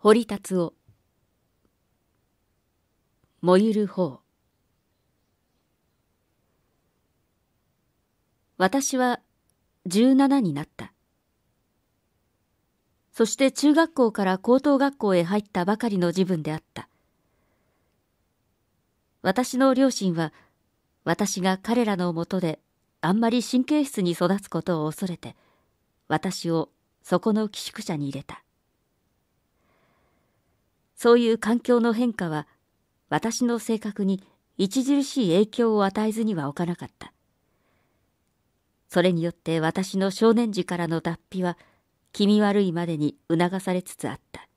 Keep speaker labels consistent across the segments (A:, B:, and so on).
A: 堀達夫燃ゆる方私は17になったそして中学校から高等学校へ入ったばかりの自分であった私の両親は私が彼らのもとであんまり神経質に育つことを恐れて私をそこの寄宿舎に入れたそういう環境の変化は私の性格に著しい影響を与えずにはおかなかった。それによって私の少年時からの脱皮は気味悪いまでに促されつつあった。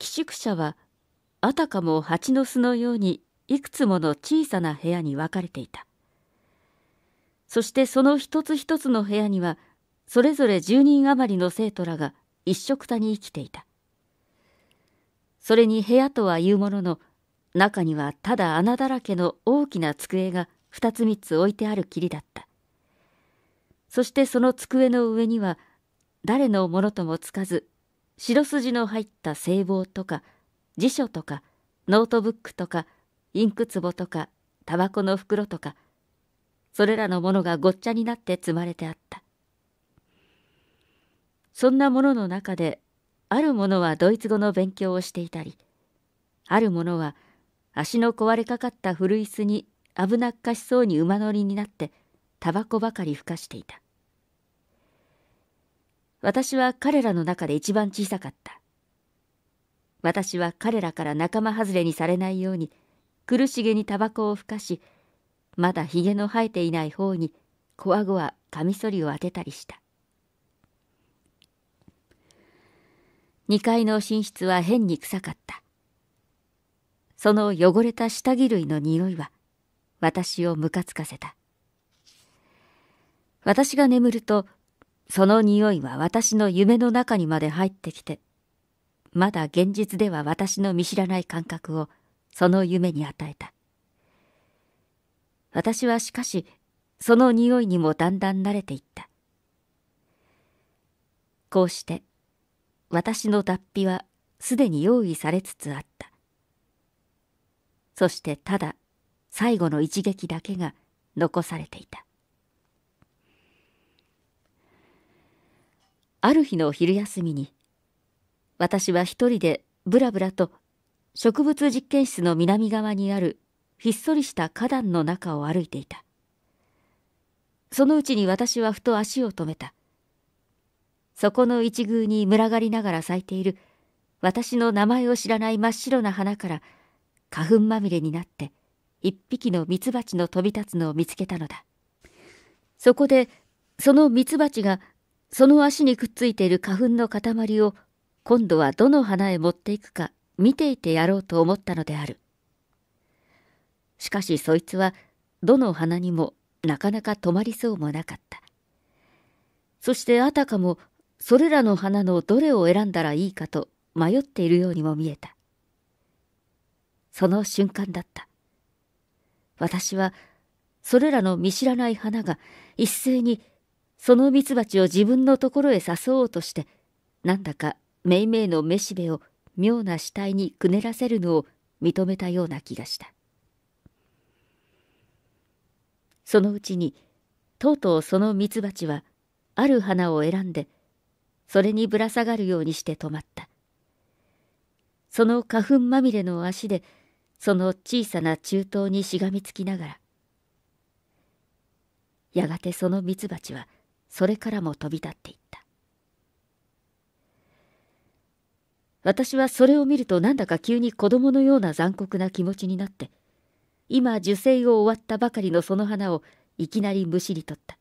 A: 寄宿舎はあたかも蜂の巣のようにいくつもの小さな部屋に分かれていた。そしてその一つ一つの部屋にはそれぞれ10人余りの生徒らが一くたに生きていたそれに部屋とはいうものの中にはただ穴だらけの大きな机が二つ三つ置いてあるきりだったそしてその机の上には誰のものともつかず白筋の入った聖望とか辞書とかノートブックとかインク壺とかタバコの袋とかそれらのものがごっちゃになって積まれてあったそんなものの中であるものはドイツ語の勉強をしていたりあるものは足の壊れかかった古椅子に危なっかしそうに馬乗りになってタバコばかりふかしていた私は彼らの中で一番小さかった私は彼らから仲間外れにされないように苦しげにタバコをふかしまだひげの生えていない方にこわごわカミソリを当てたりした2階の寝室は変に臭かった。その汚れた下着類の匂いは私をムカつかせた。私が眠るとその匂いは私の夢の中にまで入ってきて、まだ現実では私の見知らない感覚をその夢に与えた。私はしかし、その匂いにもだんだん慣れていった。こうして、私の脱皮はすでに用意されつつあったそしてただ最後の一撃だけが残されていたある日の昼休みに私は一人でぶらぶらと植物実験室の南側にあるひっそりした花壇の中を歩いていたそのうちに私はふと足を止めたそこの一宮に群がりながら咲いている私の名前を知らない真っ白な花から花粉まみれになって一匹のミツバチの飛び立つのを見つけたのだ。そこでそのミツバチがその足にくっついている花粉の塊を今度はどの花へ持っていくか見ていてやろうと思ったのである。しかしそいつはどの花にもなかなか止まりそうもなかった。そしてあたかもそれらの花のどれを選んだらいいかと迷っているようにも見えた。その瞬間だった。私は、それらの見知らない花が一斉にその蜜蜂を自分のところへ誘おうとして、なんだかめいめいのめしべを妙な死体にくねらせるのを認めたような気がした。そのうちに、とうとうその蜜蜂は、ある花を選んで、それにぶら下がるようにして止まった。その花粉まみれの足で、その小さな中東にしがみつきながら、やがてそのミツバチはそれからも飛び立っていった。私はそれを見るとなんだか急に子供のような残酷な気持ちになって、今受精を終わったばかりのその花をいきなりむしり取った。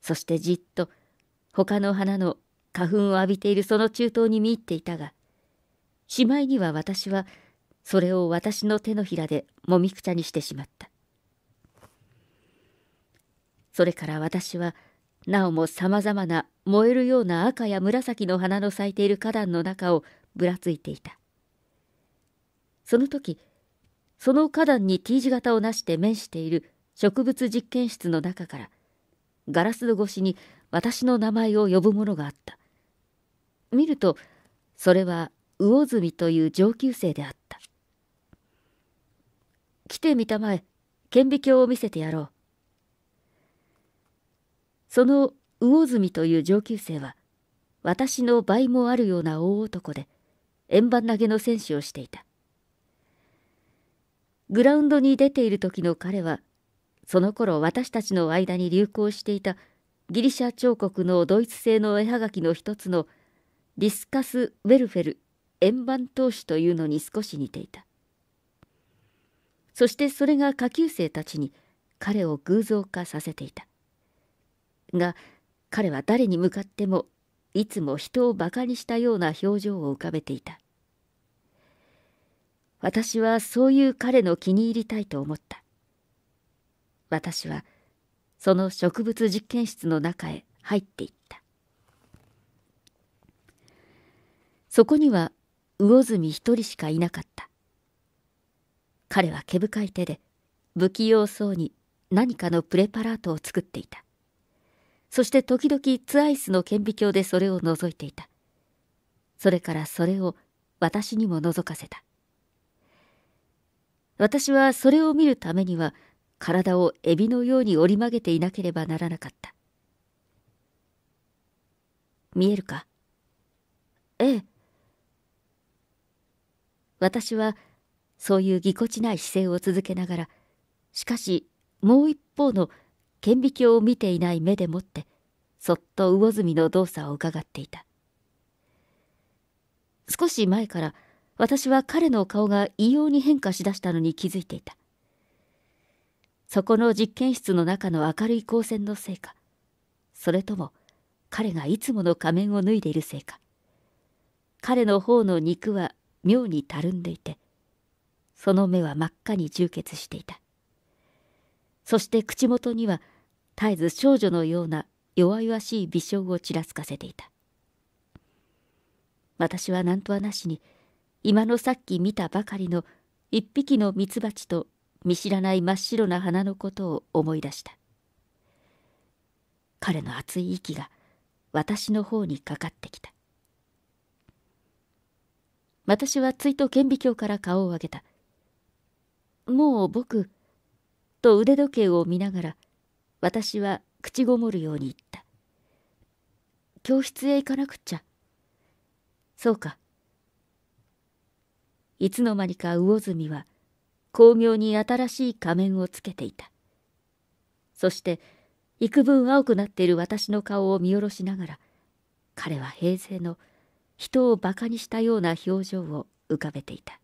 A: そしてじっと他の花の花粉を浴びているその中東に見入っていたが、しまいには私は、それを私の手のひらでもみくちゃにしてしまった。それから私は、なおもさまざまな燃えるような赤や紫の花の咲いている花壇の中をぶらついていた。その時、その花壇に T 字型をなして面している植物実験室の中から、ガラス戸越しに私の名前を呼ぶものがあった。見るとそれは魚住という上級生であった来てみたまえ顕微鏡を見せてやろうその魚住という上級生は私の倍もあるような大男で円盤投げの選手をしていたグラウンドに出ている時の彼はその頃私たちの間に流行していたギリシャ彫刻のドイツ製の絵はがきの一つの「ディスカス・ウェルフェル円盤投手というのに少し似ていたそしてそれが下級生たちに彼を偶像化させていたが彼は誰に向かってもいつも人をバカにしたような表情を浮かべていた私はそういう彼の気に入りたいと思った私はその植物実験室の中へ入っていったそこには魚住一人しかいなかった。彼は毛深い手で不器用そうに何かのプレパラートを作っていた。そして時々ツアイスの顕微鏡でそれを覗いていた。それからそれを私にも覗かせた。私はそれを見るためには体をエビのように折り曲げていなければならなかった。見えるかええ、私はそういうぎこちない姿勢を続けながらしかしもう一方の顕微鏡を見ていない目でもってそっと魚住の動作を伺っていた少し前から私は彼の顔が異様に変化しだしたのに気づいていたそこの実験室の中の明るい光線のせいかそれとも彼がいつもの仮面を脱いでいるせいか彼の方の肉は妙にたるんでいてその目は真っ赤に充血していたそして口元には絶えず少女のような弱々しい微笑をちらつかせていた私は何とはなしに今のさっき見たばかりの一匹のミツバチと見知らない真っ白な花のことを思い出した彼の熱い息が私の方にかかってきた私はついと顕微鏡から顔を上げた。もう僕、と腕時計を見ながら、私は口ごもるように言った。教室へ行かなくっちゃ。そうか。いつの間にか魚住は、巧妙に新しい仮面をつけていた。そして、幾分青くなっている私の顔を見下ろしながら、彼は平成の人を馬鹿にしたような表情を浮かべていた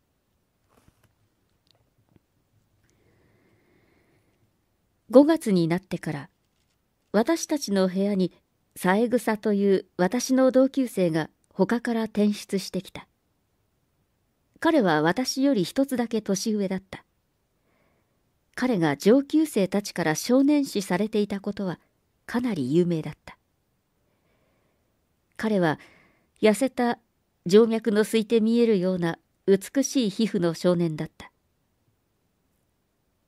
A: 5月になってから私たちの部屋に三枝という私の同級生が他から転出してきた彼は私より一つだけ年上だった彼が上級生たちから少年視されていたことはかなり有名だった彼は痩せた静脈のすいて見えるような美しい皮膚の少年だった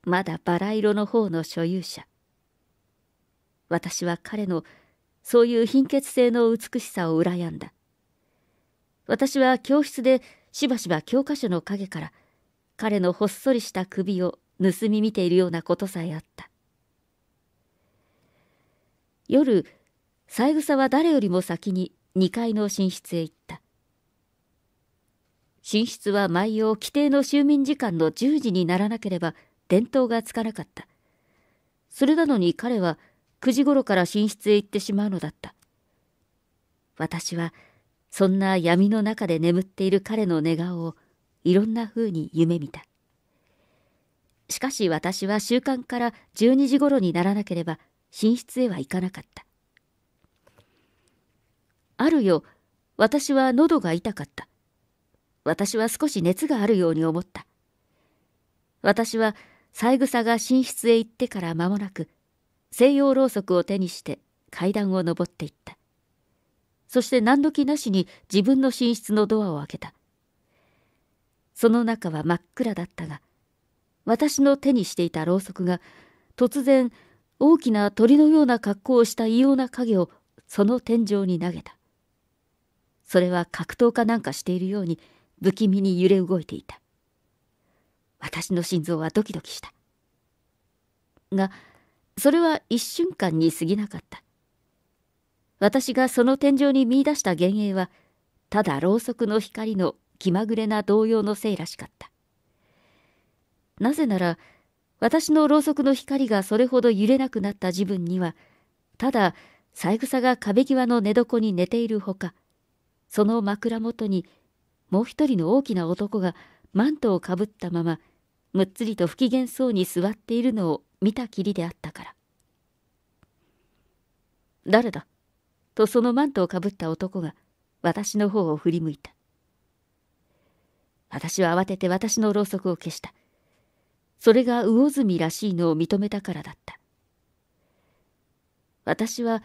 A: まだバラ色の方の所有者私は彼のそういう貧血性の美しさを羨んだ私は教室でしばしば教科書の陰から彼のほっそりした首を盗み見ているようなことさえあった夜三枝は誰よりも先に2階の寝室へ行った。寝室は毎夜規定の就眠時間の10時にならなければ電灯がつかなかった。それなのに彼は9時頃から寝室へ行ってしまうのだった。私はそんな闇の中で眠っている彼の寝顔をいろんな風に夢見た。しかし私は習慣から12時頃にならなければ寝室へは行かなかった。あるよ。私は喉が痛かった。私は少し熱があるように思った。私は、三枝が寝室へ行ってから間もなく、西洋ろうそくを手にして階段を上っていった。そして何時なしに自分の寝室のドアを開けた。その中は真っ暗だったが、私の手にしていたろうそくが、突然、大きな鳥のような格好をした異様な影をその天井に投げた。それは格闘家なんかしているように不気味に揺れ動いていた私の心臓はドキドキしたがそれは一瞬間に過ぎなかった私がその天井に見出した幻影はただろうそくの光の気まぐれな動揺のせいらしかったなぜなら私のろうそくの光がそれほど揺れなくなった自分にはただ三枝が壁際の寝床に寝ているほかその枕元にもう一人の大きな男がマントをかぶったままむっつりと不機嫌そうに座っているのを見たきりであったから「誰だ?」とそのマントをかぶった男が私の方を振り向いた私は慌てて私のろうそくを消したそれが魚住らしいのを認めたからだった私は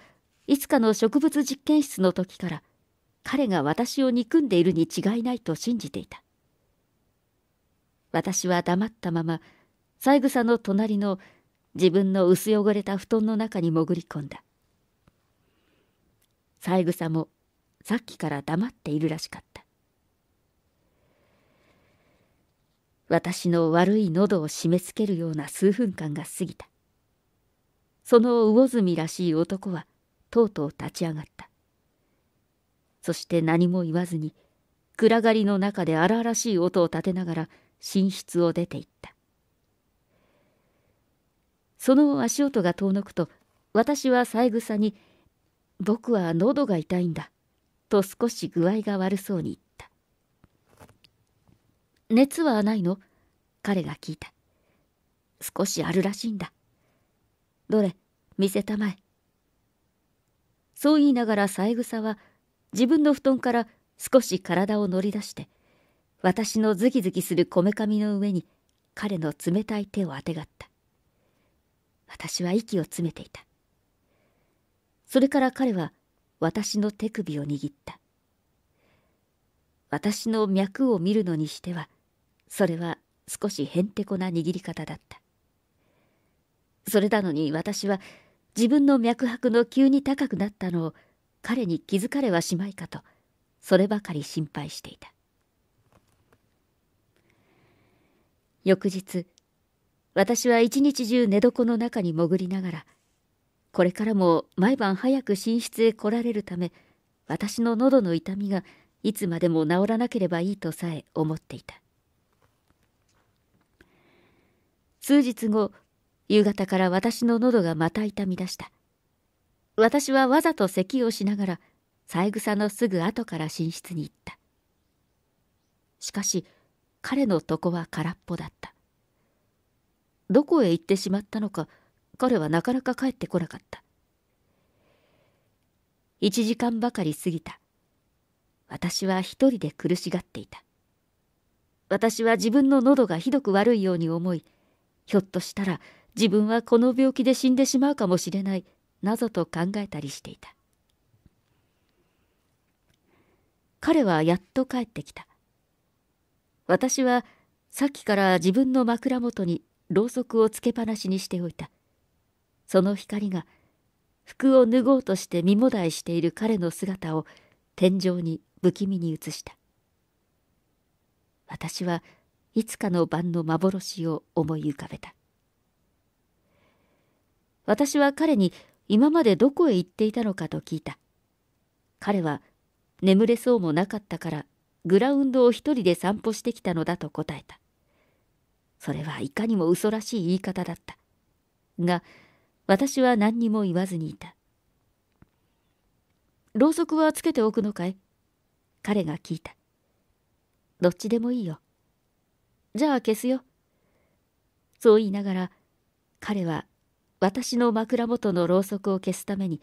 A: いつかの植物実験室の時から彼が私を憎んでいるに違いないと信じていた。私は黙ったまま、三枝の隣の自分の薄汚れた布団の中に潜り込んだ。三枝もさっきから黙っているらしかった。私の悪い喉を締め付けるような数分間が過ぎた。その魚住らしい男はとうとう立ち上がった。そして何も言わずに暗がりの中で荒々しい音を立てながら寝室を出て行ったその足音が遠のくと私は三枝に「僕は喉が痛いんだ」と少し具合が悪そうに言った「熱はないの?」彼が聞いた「少しあるらしいんだ」「どれ見せたまえ」そう言いながら三枝は「自分の布団から少し体を乗り出して私のズキズキするこめかみの上に彼の冷たい手をあてがった私は息を詰めていたそれから彼は私の手首を握った私の脈を見るのにしてはそれは少しへんてこな握り方だったそれなのに私は自分の脈拍の急に高くなったのを彼に気づかれはしまいかとそればかり心配していた翌日私は一日中寝床の中に潜りながらこれからも毎晩早く寝室へ来られるため私の喉の痛みがいつまでも治らなければいいとさえ思っていた数日後夕方から私の喉がまた痛み出した私はわざと咳をしながら三枝のすぐ後から寝室に行ったしかし彼の床は空っぽだったどこへ行ってしまったのか彼はなかなか帰ってこなかった1時間ばかり過ぎた私は一人で苦しがっていた私は自分の喉がひどく悪いように思いひょっとしたら自分はこの病気で死んでしまうかもしれないなと考えたりしていた彼はやっと帰ってきた私はさっきから自分の枕元にろうそくをつけっぱなしにしておいたその光が服を脱ごうとして身もだいしている彼の姿を天井に不気味に映した私はいつかの晩の幻を思い浮かべた私は彼に今までどこへ行っていたのかと聞いた。彼は眠れそうもなかったからグラウンドを一人で散歩してきたのだと答えた。それはいかにも嘘らしい言い方だった。が、私は何にも言わずにいた。ろうそくはつけておくのかい彼が聞いた。どっちでもいいよ。じゃあ消すよ。そう言いながら、彼は私の枕元のろうそくを消すために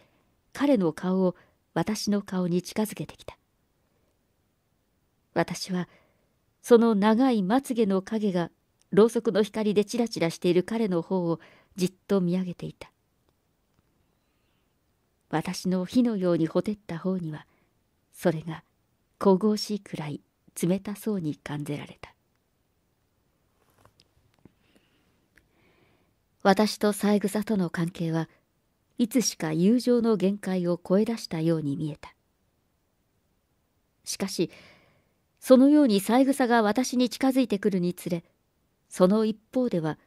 A: 彼の顔を私の顔に近づけてきた私はその長いまつげの影がろうそくの光でチラチラしている彼の方をじっと見上げていた私の火のようにほてった方にはそれが神々しいくらい冷たそうに感じられた私と三枝との関係はいつしか友情の限界を超え出したように見えたしかしそのように三枝が私に近づいてくるにつれその一方では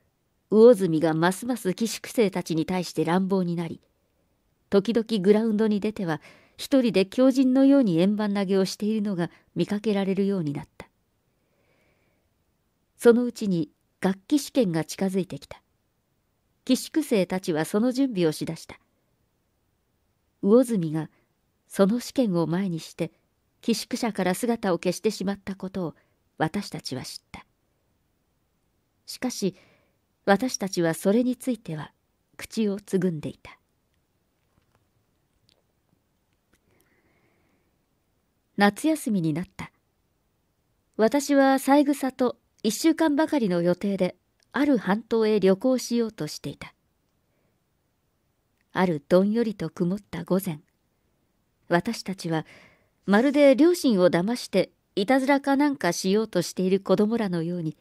A: 魚住がますます寄宿生たちに対して乱暴になり時々グラウンドに出ては一人で狂人のように円盤投げをしているのが見かけられるようになったそのうちに楽器試験が近づいてきた寄宿生たちはその準備をしだした魚住がその試験を前にして寄宿舎から姿を消してしまったことを私たちは知ったしかし私たちはそれについては口をつぐんでいた夏休みになった私は三枝と一週間ばかりの予定である半島へ旅行しようとしていたあるどんよりと曇った午前私たちはまるで両親を騙していたずらかなんかしようとしている子供らのように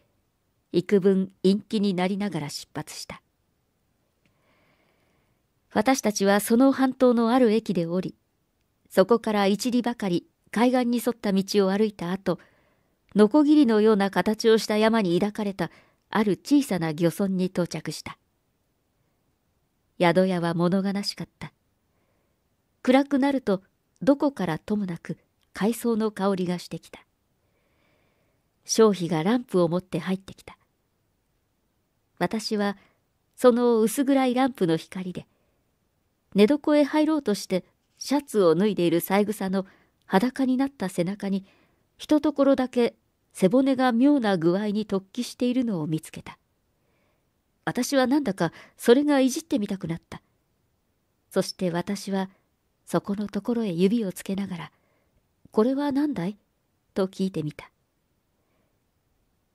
A: 幾分陰気になりながら出発した私たちはその半島のある駅で降りそこから一里ばかり海岸に沿った道を歩いた後ノコギリのような形をした山に抱かれたある小さな漁村に到着した宿屋は物悲しかった暗くなるとどこからともなく海藻の香りがしてきた商費がランプを持って入ってきた私はその薄暗いランプの光で寝床へ入ろうとしてシャツを脱いでいる三枝の裸になった背中にとところだけ背骨が妙な具合に突起しているのを見つけた。私はなんだかそれがいじってみたくなった。そして私はそこのところへ指をつけながら、これは何だいと聞いてみた。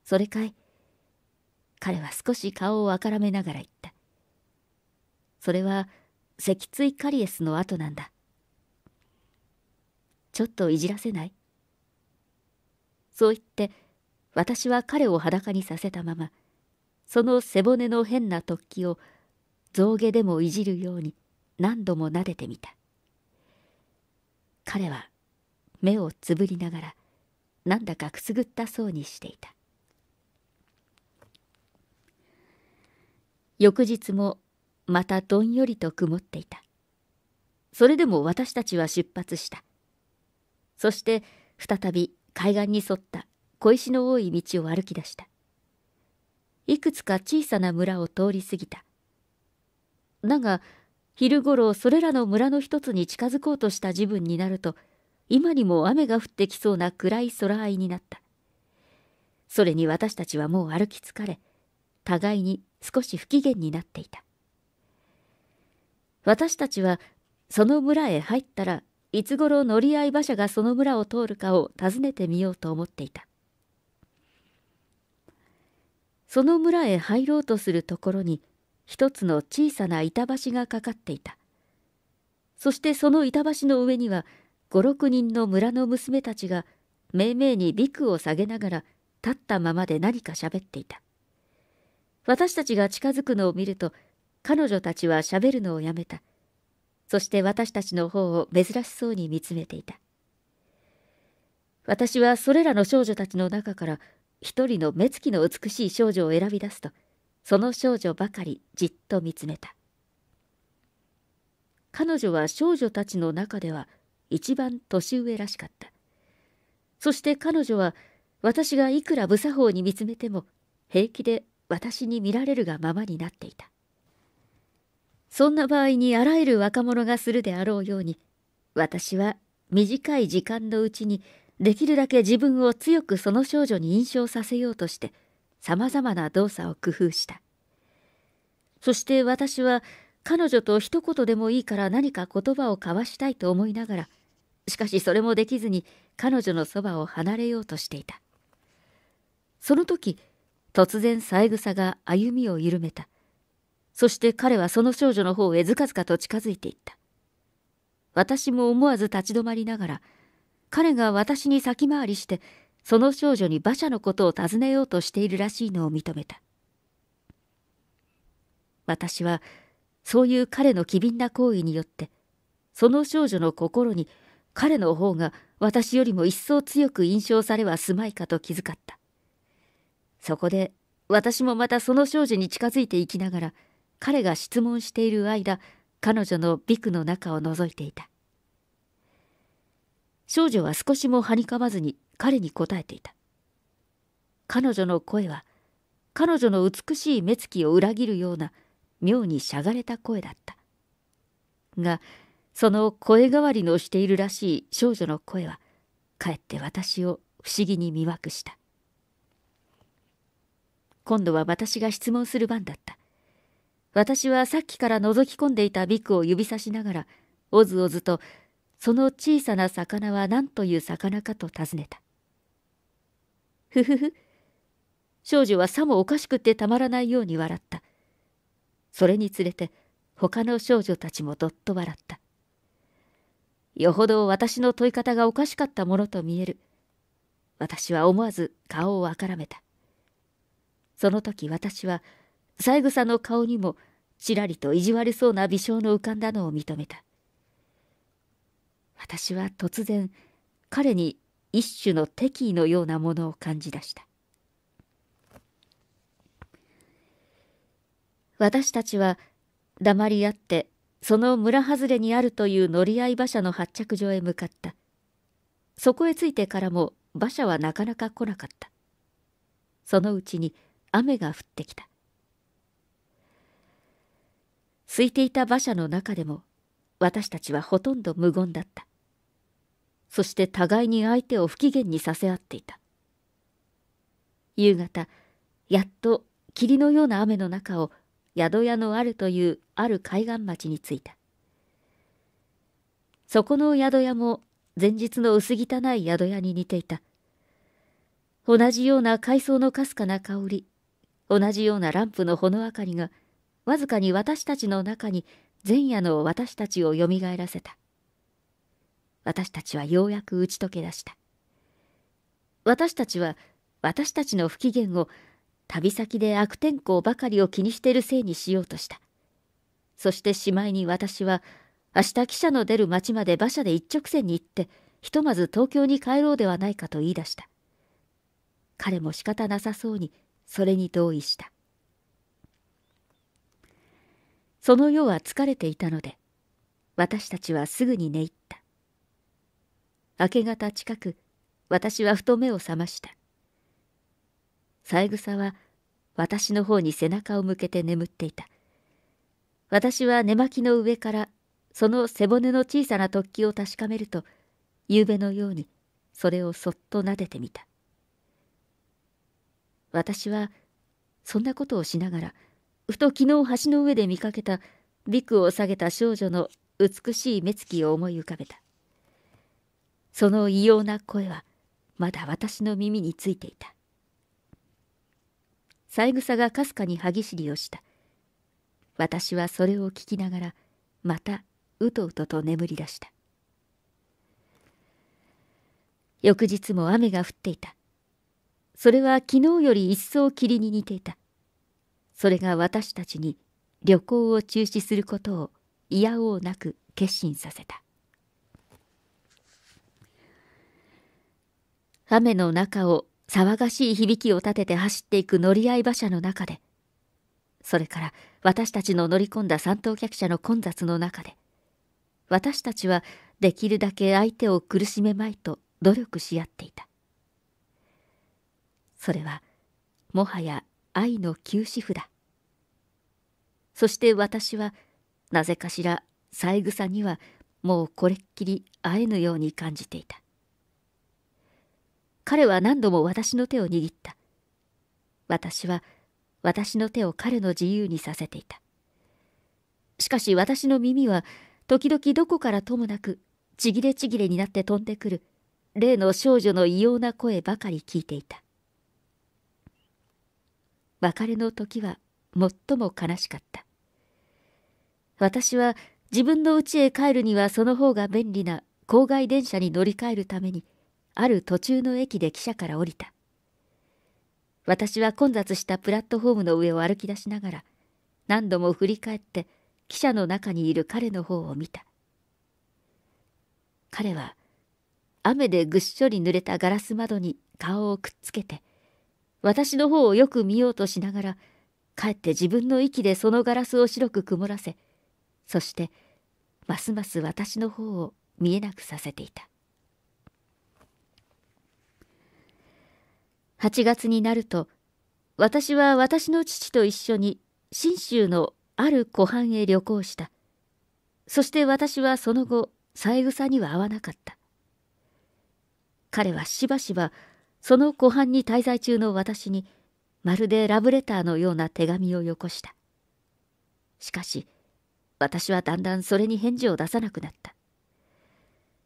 A: それかい彼は少し顔をあからめながら言った。それは脊椎カリエスの跡なんだ。ちょっといじらせないそう言って私は彼を裸にさせたままその背骨の変な突起を象牙でもいじるように何度も撫でてみた彼は目をつぶりながらなんだかくすぐったそうにしていた翌日もまたどんよりと曇っていたそれでも私たちは出発したそして再び海岸に沿った小石の多い道を歩き出した。いくつか小さな村を通り過ぎた。だが、昼ごろそれらの村の一つに近づこうとした自分になると、今にも雨が降ってきそうな暗い空合いになった。それに私たちはもう歩き疲れ、互いに少し不機嫌になっていた。私たちはその村へ入ったらいつ頃乗り合い馬車がその村を通るかを尋ねてみようと思っていたその村へ入ろうとするところに一つの小さな板橋がかかっていたそしてその板橋の上には五六人の村の娘たちがめいめいにビクを下げながら立ったままで何か喋っていた私たちが近づくのを見ると彼女たちはしゃべるのをやめたそして私たちの方を珍しそうに見つめていた。私はそれらの少女たちの中から一人の目つきの美しい少女を選び出すと、その少女ばかりじっと見つめた。彼女は少女たちの中では一番年上らしかった。そして彼女は私がいくら無作法に見つめても平気で私に見られるがままになっていた。そんな場合にあらゆる若者がするであろうように、私は短い時間のうちにできるだけ自分を強くその少女に印象させようとして、様々な動作を工夫した。そして私は彼女と一言でもいいから何か言葉を交わしたいと思いながら、しかしそれもできずに彼女のそばを離れようとしていた。その時、突然三枝が歩みを緩めた。そして彼はその少女の方へずかずかと近づいていった。私も思わず立ち止まりながら、彼が私に先回りして、その少女に馬車のことを尋ねようとしているらしいのを認めた。私は、そういう彼の機敏な行為によって、その少女の心に彼の方が私よりも一層強く印象されはすまいかと気遣った。そこで私もまたその少女に近づいていきながら、彼が質問している間彼女のビクの中を覗いていた少女は少しもはにかまずに彼に答えていた彼女の声は彼女の美しい目つきを裏切るような妙にしゃがれた声だったがその声変わりのしているらしい少女の声はかえって私を不思議に魅惑した今度は私が質問する番だった私はさっきから覗き込んでいたビクを指さしながら、おずおずと、その小さな魚は何という魚かと尋ねた。ふふふ。少女はさもおかしくてたまらないように笑った。それにつれて、他の少女たちもどっと笑った。よほど私の問い方がおかしかったものと見える。私は思わず顔をあからめた。その時私は、三枝の顔にもちらりと意地悪そうな微笑の浮かんだのを認めた私は突然彼に一種の敵意のようなものを感じ出した私たちは黙り合ってその村外れにあるという乗り合い馬車の発着所へ向かったそこへ着いてからも馬車はなかなか来なかったそのうちに雨が降ってきた空いていた馬車の中でも私たちはほとんど無言だったそして互いに相手を不機嫌にさせ合っていた夕方やっと霧のような雨の中を宿屋のあるというある海岸町に着いたそこの宿屋も前日の薄汚い宿屋に似ていた同じような海藻のかすかな香り同じようなランプのほの明かりがわずかに私たちの中に前夜の私たちをよみがえらせた私たちはようやく打ち解け出した私たちは私たちの不機嫌を旅先で悪天候ばかりを気にしているせいにしようとしたそしてしまいに私は明日汽車の出る町まで馬車で一直線に行ってひとまず東京に帰ろうではないかと言い出した彼も仕方なさそうにそれに同意したその夜は疲れていたので、私たちはすぐに寝入った。明け方近く、私はふと目を覚ました。三枝は私の方に背中を向けて眠っていた。私は寝巻きの上からその背骨の小さな突起を確かめると、夕べのようにそれをそっと撫でてみた。私はそんなことをしながら、ふと昨日橋の上で見かけたビクを下げた少女の美しい目つきを思い浮かべたその異様な声はまだ私の耳についていた三枝がかすかに歯ぎしりをした私はそれを聞きながらまたうとうとと眠りだした翌日も雨が降っていたそれは昨日より一層霧に似ていたそれが私たちに旅行を中止することを嫌おうなく決心させた雨の中を騒がしい響きを立てて走っていく乗り合い馬車の中でそれから私たちの乗り込んだ三等客車の混雑の中で私たちはできるだけ相手を苦しめまいと努力し合っていたそれはもはや愛の休止だ。そして私はなぜかしら三枝にはもうこれっきり会えぬように感じていた彼は何度も私の手を握った私は私の手を彼の自由にさせていたしかし私の耳は時々どこからともなくちぎれちぎれになって飛んでくる例の少女の異様な声ばかり聞いていた別れの時は最も悲しかった。私は自分の家へ帰るにはその方が便利な郊外電車に乗り換えるために、ある途中の駅で汽車から降りた。私は混雑したプラットホームの上を歩き出しながら、何度も振り返って汽車の中にいる彼の方を見た。彼は雨でぐっしょり濡れたガラス窓に顔をくっつけて私の方をよく見ようとしながら、かえって自分の息でそのガラスを白く曇らせ、そして、ますます私の方を見えなくさせていた。8月になると、私は私の父と一緒に信州のある湖畔へ旅行した。そして私はその後、三枝には会わなかった。彼はしばしばその湖畔に滞在中の私にまるでラブレターのような手紙をよこしたしかし私はだんだんそれに返事を出さなくなった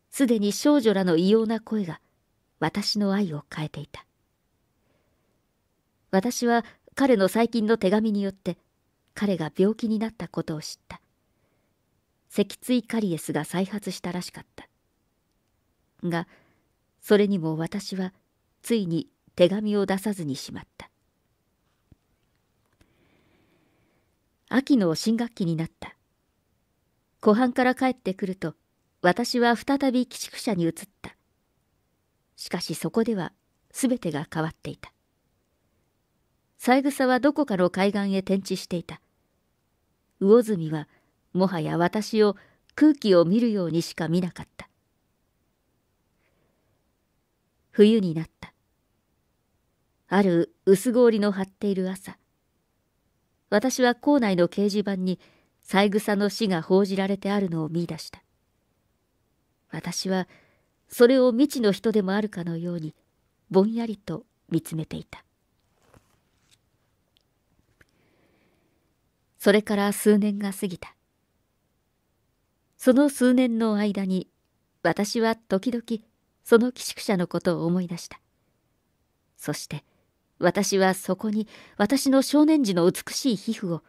A: すでに少女らの異様な声が私の愛を変えていた私は彼の最近の手紙によって彼が病気になったことを知った脊椎カリエスが再発したらしかったがそれにも私はついに手紙を出さずにしまった秋の新学期になった湖畔から帰ってくると私は再び寄宿舎に移ったしかしそこでは全てが変わっていた三枝はどこかの海岸へ転地していた魚住はもはや私を空気を見るようにしか見なかった冬になったある薄氷の張っている朝私は校内の掲示板に三枝の死が報じられてあるのを見出した私はそれを未知の人でもあるかのようにぼんやりと見つめていたそれから数年が過ぎたその数年の間に私は時々その寄宿舎のことを思い出したそして私はそこに私の少年時の美しい皮膚を、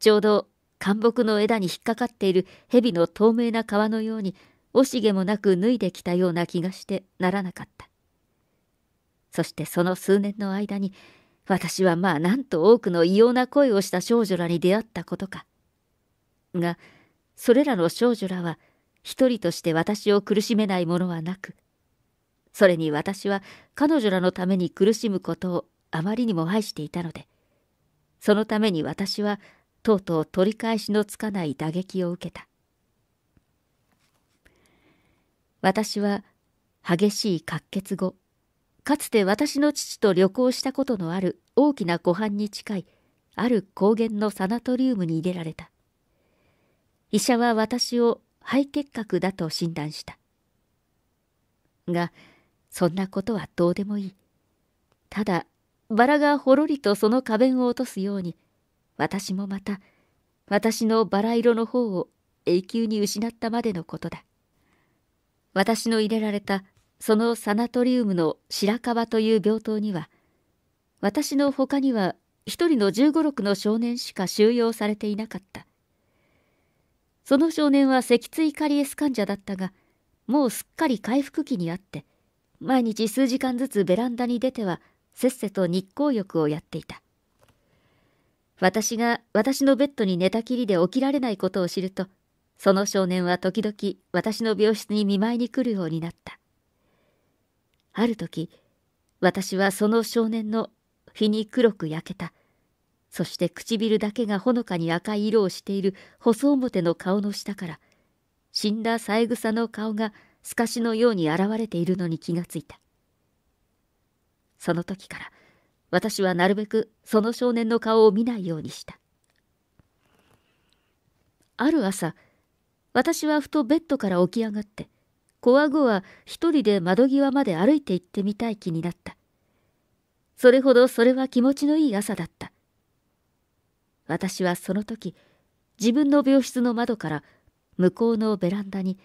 A: ちょうど灌木の枝に引っかかっている蛇の透明な皮のように惜しげもなく脱いできたような気がしてならなかった。そしてその数年の間に私はまあなんと多くの異様な声をした少女らに出会ったことか。が、それらの少女らは一人として私を苦しめないものはなく、それに私は彼女らのために苦しむことをあまりにも愛していたのでそのために私はとうとう取り返しのつかない打撃を受けた私は激しい滑血後かつて私の父と旅行したことのある大きな湖畔に近いある高原のサナトリウムに入れられた医者は私を肺結核だと診断したがそんなことはどうでもいいただバラがほろりとその花弁を落とすように、私もまた、私のバラ色の方を永久に失ったまでのことだ。私の入れられたそのサナトリウムの白樺という病棟には、私の他には一人の十五六の少年しか収容されていなかった。その少年は脊椎カリエス患者だったが、もうすっかり回復期にあって、毎日数時間ずつベランダに出ては、せっせと日光浴をやっていた私が私のベッドに寝たきりで起きられないことを知るとその少年は時々私の病室に見舞いに来るようになったある時私はその少年の日に黒く焼けたそして唇だけがほのかに赤い色をしている細表の顔の下から死んだ三枝の顔が透かしのように現れているのに気がついたその時から私はなるべくその少年の顔を見ないようにしたある朝私はふとベッドから起き上がってこわごわ一人で窓際まで歩いて行ってみたい気になったそれほどそれは気持ちのいい朝だった私はその時自分の病室の窓から向こうのベランダに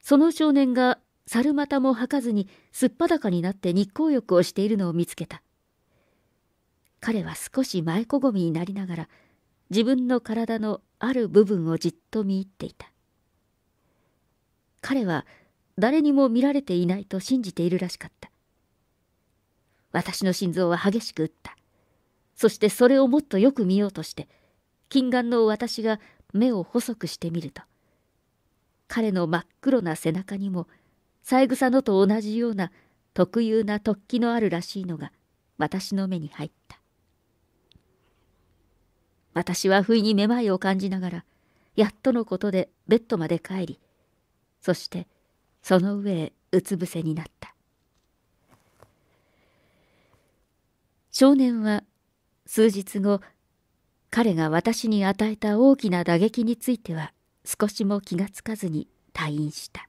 A: その少年が猿股も履かずにすっぱだかになって日光浴をしているのを見つけた。彼は少し前こごみになりながら自分の体のある部分をじっと見入っていた。彼は誰にも見られていないと信じているらしかった。私の心臓は激しく打った。そしてそれをもっとよく見ようとして、近眼の私が目を細くしてみると、彼の真っ黒な背中にも三枝のと同じような特有な突起のあるらしいのが私の目に入った。私は不意にめまいを感じながら、やっとのことでベッドまで帰り、そしてその上へうつ伏せになった。少年は数日後、彼が私に与えた大きな打撃については少しも気がつかずに退院した。